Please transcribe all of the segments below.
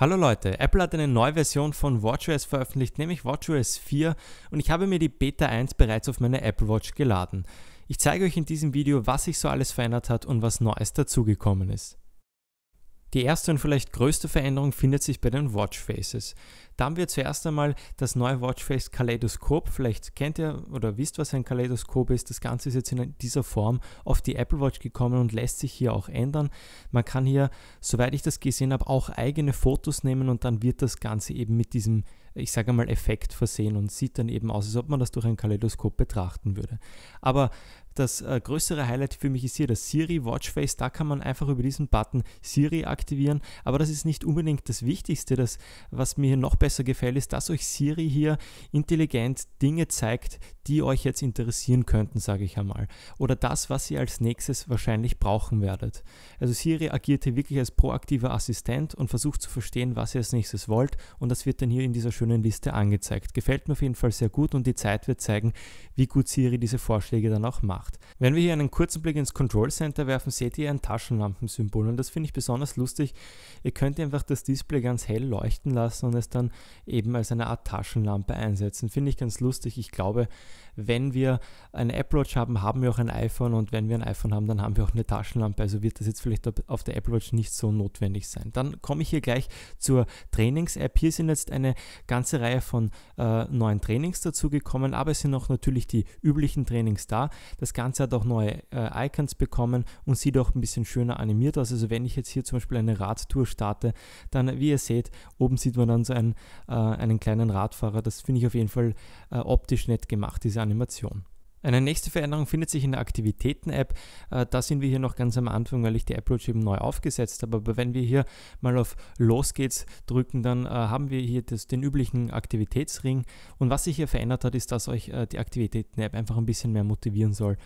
Hallo Leute, Apple hat eine neue Version von WatchOS veröffentlicht, nämlich WatchOS 4 und ich habe mir die Beta 1 bereits auf meine Apple Watch geladen. Ich zeige euch in diesem Video, was sich so alles verändert hat und was Neues dazugekommen ist. Die erste und vielleicht größte Veränderung findet sich bei den Watchfaces. Da haben wir zuerst einmal das neue Watchface Kaleidoskop. Vielleicht kennt ihr oder wisst, was ein Kaleidoskop ist. Das Ganze ist jetzt in dieser Form auf die Apple Watch gekommen und lässt sich hier auch ändern. Man kann hier, soweit ich das gesehen habe, auch eigene Fotos nehmen und dann wird das Ganze eben mit diesem ich sage mal, Effekt versehen und sieht dann eben aus, als ob man das durch ein Kaleidoskop betrachten würde. Aber das äh, größere Highlight für mich ist hier das Siri Watch Face. Da kann man einfach über diesen Button Siri aktivieren. Aber das ist nicht unbedingt das Wichtigste. Das, was mir noch besser gefällt, ist, dass euch Siri hier intelligent Dinge zeigt, die euch jetzt interessieren könnten, sage ich einmal. Oder das, was ihr als nächstes wahrscheinlich brauchen werdet. Also Siri agiert hier wirklich als proaktiver Assistent und versucht zu verstehen, was ihr als nächstes wollt. Und das wird dann hier in dieser schönen schönen Liste angezeigt. Gefällt mir auf jeden Fall sehr gut und die Zeit wird zeigen, wie gut Siri diese Vorschläge dann auch macht. Wenn wir hier einen kurzen Blick ins Control Center werfen, seht ihr ein Taschenlampensymbol und das finde ich besonders lustig. Ihr könnt einfach das Display ganz hell leuchten lassen und es dann eben als eine Art Taschenlampe einsetzen. Finde ich ganz lustig. Ich glaube, wenn wir eine Apple Watch haben, haben wir auch ein iPhone und wenn wir ein iPhone haben, dann haben wir auch eine Taschenlampe. Also wird das jetzt vielleicht auf der Apple Watch nicht so notwendig sein. Dann komme ich hier gleich zur Trainings-App. Hier sind jetzt eine ganz ganze Reihe von äh, neuen Trainings dazugekommen, aber es sind auch natürlich die üblichen Trainings da. Das Ganze hat auch neue äh, Icons bekommen und sieht auch ein bisschen schöner animiert aus. Also wenn ich jetzt hier zum Beispiel eine Radtour starte, dann, wie ihr seht, oben sieht man dann so einen, äh, einen kleinen Radfahrer. Das finde ich auf jeden Fall äh, optisch nett gemacht, diese Animation. Eine nächste Veränderung findet sich in der Aktivitäten-App. Äh, da sind wir hier noch ganz am Anfang, weil ich die Approach eben neu aufgesetzt habe. Aber wenn wir hier mal auf Los geht's drücken, dann äh, haben wir hier das, den üblichen Aktivitätsring. Und was sich hier verändert hat, ist, dass euch äh, die Aktivitäten-App einfach ein bisschen mehr motivieren soll,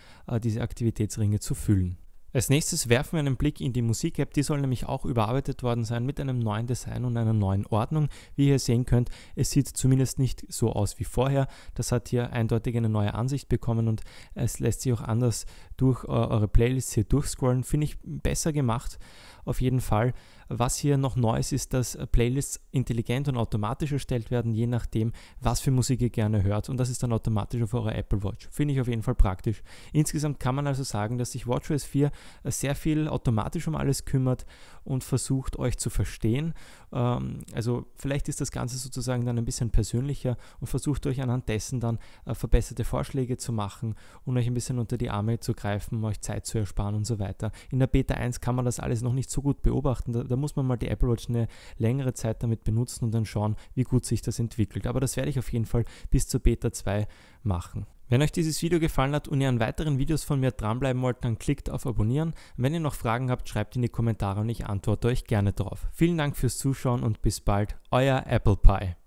diese Aktivitätsringe zu füllen. Als nächstes werfen wir einen Blick in die Musik-App. Die soll nämlich auch überarbeitet worden sein mit einem neuen Design und einer neuen Ordnung. Wie ihr sehen könnt, es sieht zumindest nicht so aus wie vorher. Das hat hier eindeutig eine neue Ansicht bekommen und es lässt sich auch anders durch äh, eure Playlists hier durchscrollen. Finde ich besser gemacht auf jeden Fall. Was hier noch neu ist, ist, dass Playlists intelligent und automatisch erstellt werden, je nachdem, was für Musik ihr gerne hört. Und das ist dann automatisch auf eurer Apple Watch. Finde ich auf jeden Fall praktisch. Insgesamt kann man also sagen, dass sich WatchOS 4 äh, sehr viel automatisch um alles kümmert und versucht, euch zu verstehen. Ähm, also vielleicht ist das Ganze sozusagen dann ein bisschen persönlicher und versucht euch anhand dessen dann äh, verbesserte Vorschläge zu machen und euch ein bisschen unter die Arme zu greifen, um euch Zeit zu ersparen und so weiter. In der Beta 1 kann man das alles noch nicht so gut beobachten da muss man mal die Apple Watch eine längere Zeit damit benutzen und dann schauen, wie gut sich das entwickelt. Aber das werde ich auf jeden Fall bis zur Beta 2 machen. Wenn euch dieses Video gefallen hat und ihr an weiteren Videos von mir dranbleiben wollt, dann klickt auf Abonnieren. wenn ihr noch Fragen habt, schreibt in die Kommentare und ich antworte euch gerne drauf. Vielen Dank fürs Zuschauen und bis bald, euer Apple Pie.